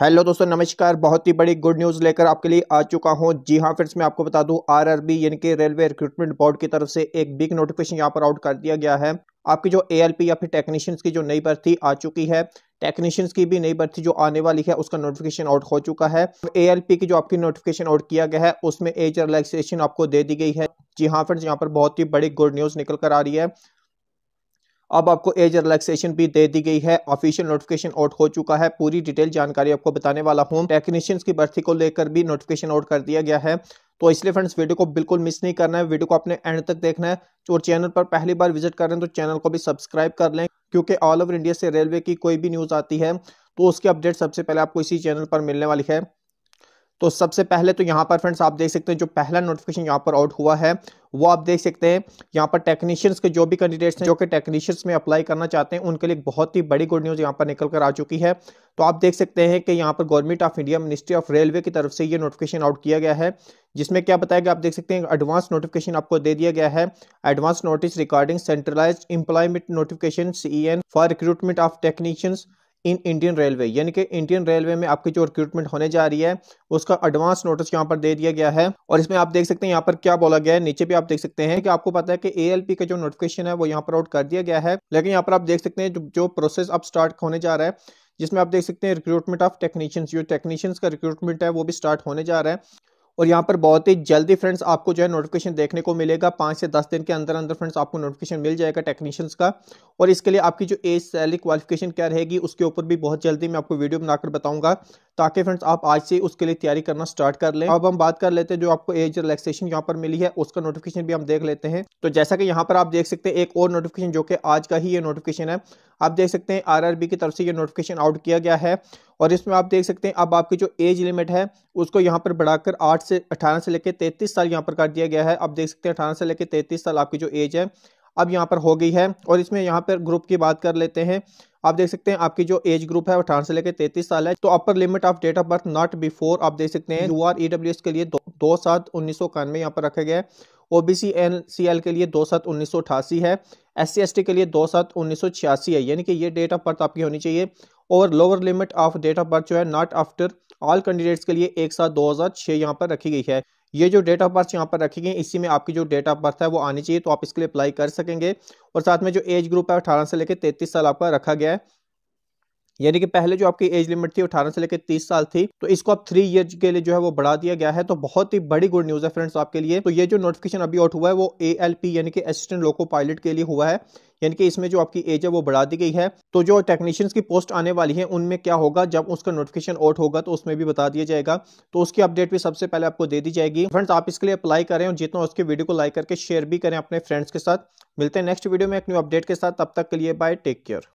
hello दोस्तों नमस्कार बहुत ही बड़ी गुड न्यूज़ लेकर आपके लिए आ चुका हूं जी हां फ्रेंड्स मैं आपको बता दूं आरआरबी यानी कि रेलवे रिक्रूटमेंट बोर्ड की तरफ से एक बिग नोटिफिकेशन यहां पर आउट कर दिया गया है आपकी जो एएलपी या फिर टेक्नीशियंस की जो नई भर्ती आ चुकी है टेक्नीशियंस की भी नई भर्ती जो आने वाली है उसका नोटिफिकेशन आउट हो चुका है पी की जो आपकी नोटिफिकेशन आउट किया गया है उसमें एज रिलैक्सेशन आपको दे दी गई है जी हाँ फ्रेंड्स यहाँ पर बहुत ही बड़ी गुड न्यूज़ निकल कर आ रही है अब आपको एज रिलैक्सेशन भी दे दी गई है ऑफिशियल नोटिफिकेशन आउट हो चुका है पूरी डिटेल जानकारी आपको बताने वाला हूँ टेक्नीशियंस की भर्ती को लेकर भी नोटिफिकेशन आउट कर दिया गया है तो इसलिए फ्रेंड्स वीडियो को बिल्कुल मिस नहीं करना है वीडियो को अपने एंड तक देखना है और चैनल पर पहली बार विजिट कर रहे हैं तो चैनल को भी सब्सक्राइब कर लें क्योंकि ऑल ओवर इंडिया से रेलवे की कोई भी न्यूज़ आती है तो उसकी अपडेट सबसे पहले आपको इसी चैनल पर मिलने वाली है तो सबसे पहले तो यहाँ पर फ्रेंड्स आप देख सकते हैं जो पहला नोटिफिकेशन यहाँ पर आउट हुआ है वो आप देख सकते हैं यहाँ पर टेक्नीशियंस के जो भी कैंडिडेट्स हैं जो कि टेक्नीशियंस में अप्लाई करना चाहते हैं उनके लिए बहुत ही बड़ी गुड न्यूज़ यहाँ पर निकल कर आ चुकी है तो आप देख सकते हैं कि यहाँ पर government of India ministry of railway की तरफ से ये नोटिफिकेशन आउट किया गया है जिसमें क्या बताया गया आप देख सकते हैं एडवांस नोटिफिकेशन आपको दे दिया गया है advance notice regarding centralise employment notification C for recruitment of technicians in Indian railway यानी कि इंडियन रेलवे में आपकी जो रिक्रूटमेंट होने जा रही है उसका एडवांस नोटिस यहाँ पर दे दिया गया है और इसमें आप देख सकते हैं यहाँ पर क्या बोला गया है नीचे भी आप देख सकते हैं कि आपको पता है कि ए का जो नोटिफिकेशन है वो यहाँ पर आउट कर दिया गया है लेकिन यहाँ पर आप देख सकते हैं जो, जो प्रोसेस अब स्टार्ट होने जा रहा है जिसमें आप देख सकते हैं रिक्रूटमेंट ऑफ टेक्नीशियंस जो टेक्नीशियंस का रिक्रूटमेंट है वो भी स्टार्ट होने जा रहा है और यहाँ पर बहुत ही जल्दी फ्रेंड्स आपको जो है नोटिफिकेशन देखने को मिलेगा पाँच से दस दिन के अंदर अंदर फ्रेंड्स आपको नोटिफिकेशन मिल जाएगा टेक्नीशियंस का और इसके लिए आपकी जो एज सैलरी क्वालिफिकेशन क्या रहेगी उसके ऊपर भी बहुत जल्दी मैं आपको वीडियो बनाकर बताऊंगा ताकि फ्रेंड्स आप आज से उसके लिए तैयारी करना स्टार्ट कर लें अब हम बात कर लेते हैं जो आपको एज रिलैक्सेशन यहाँ पर मिली है उसका नोटिफिकेशन भी हम देख लेते हैं तो जैसा कि यहाँ पर आप देख सकते हैं एक और नोटिफिकेशन जो कि आज का ही ये नोटिफिकेशन है आप देख सकते हैं आरआरबी की तरफ से ये नोटिफिकेशन आउट किया गया है और इसमें आप देख सकते हैं अब आपकी जो एज लिमिट है उसको यहाँ पर बढ़ाकर आठ से अठारह से लेकर तैंतीस साल यहाँ पर कर दिया गया है आप देख सकते हैं अठारह से लेकर तैंतीस साल आपकी जो एज है अब यहाँ पर हो गई है और इसमें यहाँ पर ग्रुप की बात कर लेते हैं आप देख सकते हैं आपकी जो एज ग्रुप है अठारह से लेकर तैतीस साल है तो upper limit of date of birth not before आप देख सकते हैं यू आर e के लिए दो, दो सात उन्नीस सौ यहाँ पर रखा गया है O B C N C L के लिए दो सात उन्नीस सौ अठासी है एस सी एस टी के लिए दो सात उन्नीस सौ छियासी है यानी कि ये डेट ऑफ बर्थ आपकी होनी चाहिए और lower limit of date of birth जो है नॉट आफ्टर ऑल कैंडिडेट्स के लिए एक साथ दो हज़ार छः यहाँ पर रखी गई है ये जो डेट ऑफ बर्थ यहाँ पर रखी गई इसी में आपकी जो डेट ऑफ बर्थ है वो आनी चाहिए तो आप इसके लिए अप्लाई कर सकेंगे और साथ में जो एज ग्रुप है अठारह से लेकर तैंतीस साल आपका रखा गया है यानी कि पहले जो आपकी एज लिमिट थी अठारह से लेकर तीस साल थी तो इसको आप थ्री ईयर के लिए जो है वो बढ़ा दिया गया है तो बहुत ही बड़ी गुड न्यूज है फ्रेंड्स आपके लिए तो ये जो नोटिफिकेशन अभी आउट हुआ है वो ए यानी कि असिस्टेंट लोको पायलट के लिए हुआ है यानी कि इसमें जो आपकी एज है वो बढ़ा दी गई है तो जो टेक्नीशियंस की पोस्ट आने वाली है उनमें क्या होगा जब उसका नोटिफिकेशन आउट होगा तो उसमें भी बता दिया जाएगा तो उसकी अपडेट भी सबसे पहले आपको दे दी जाएगी फ्रेंड्स आप इसके लिए अप्लाई करें और जितना उसके वीडियो को लाइक करके शेयर भी करें अपने फ्रेंड्स के साथ मिलते हैं नेक्स्ट वीडियो में एक न्यू अपडेट के साथ तब तक के लिए बाय टेक केयर